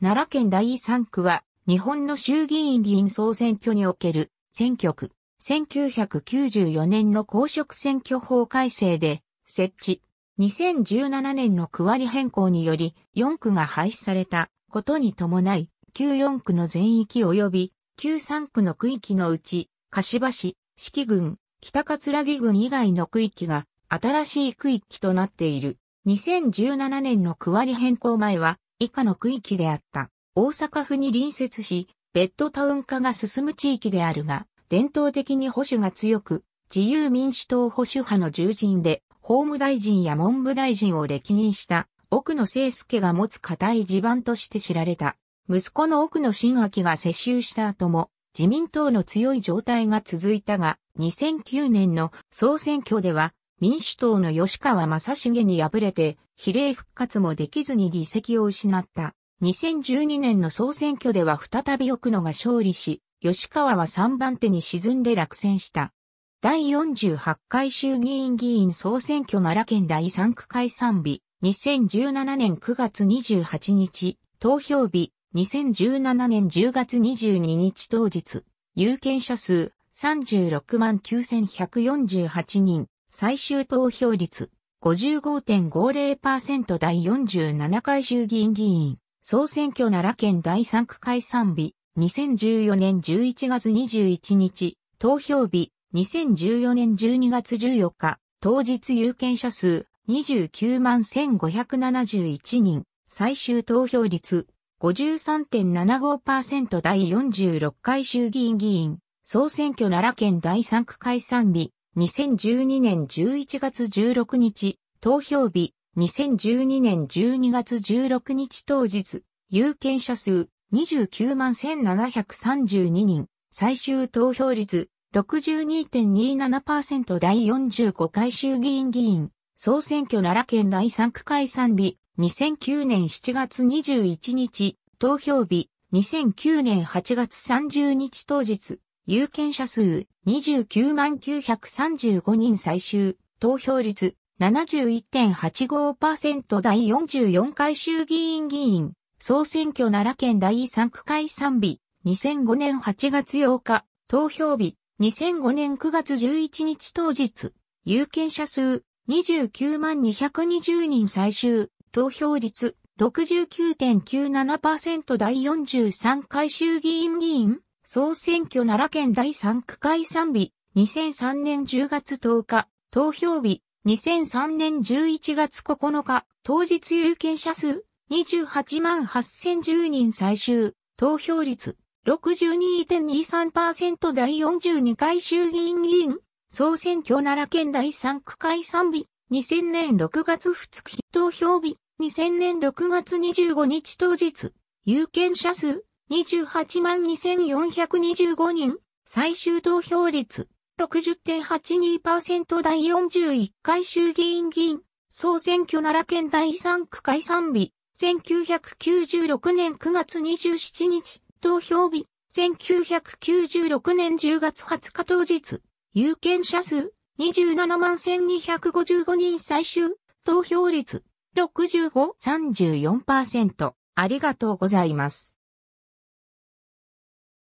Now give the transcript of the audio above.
奈良県第3区は、日本の衆議院議員総選挙における選挙区、1994年の公職選挙法改正で設置、2017年の区割り変更により4区が廃止されたことに伴い、旧4区の全域及び旧3区の区域のうち、柏市、四季郡、北葛城郡以外の区域が新しい区域となっている。2017年の区割り変更前は以下の区域であった。大阪府に隣接し、ベッドタウン化が進む地域であるが、伝統的に保守が強く、自由民主党保守派の重鎮で、法務大臣や文部大臣を歴任した奥野聖介が持つ固い地盤として知られた。息子の奥野新明が接収した後も、自民党の強い状態が続いたが、2009年の総選挙では、民主党の吉川正重に敗れて、比例復活もできずに議席を失った。2012年の総選挙では再び奥野が勝利し、吉川は3番手に沈んで落選した。第48回衆議院議員総選挙奈良県第3区解散日、2017年9月28日、投票日、2017年10月22日当日、有権者数36万9148人、最終投票率55.50%第47回衆議院議員、総選挙奈良県第3区解散日、2014年11月21日、投票日、2014年12月14日、当日有権者数29万1571人、最終投票率53.75%第46回衆議院議員、総選挙奈良県第3区解散日、2012年11月16日、投票日、2012年12月16日当日、有権者数29万1732人、最終投票率62.27%第45回衆議院議員、総選挙奈良県第3区解散日、2009年7月21日、投票日、2009年8月30日当日、有権者数29万935人最終、投票率71.85%第44回衆議院議員、総選挙奈良県第3区会賛日、2005年8月8日、投票日、2005年9月11日当日、有権者数29万220人最終、投票率69.97%第43回衆議院議員、総選挙奈良県第3区解散日、2003年10月10日、投票日、2003年11月9日、当日有権者数、28万8010人最終、投票率、62.23%第42回衆議院議員、総選挙奈良県第3区解散日、2000年6月2日投票日、2000年6月25日当日、有権者数、28 2425人、最終投票率60.82%第41回衆議院議員、総選挙奈良県第3区解散日、1996年9月27日、投票日、1996年10月20日当日、有権者数27 1255人最終、投票率65.34%ありがとうございます。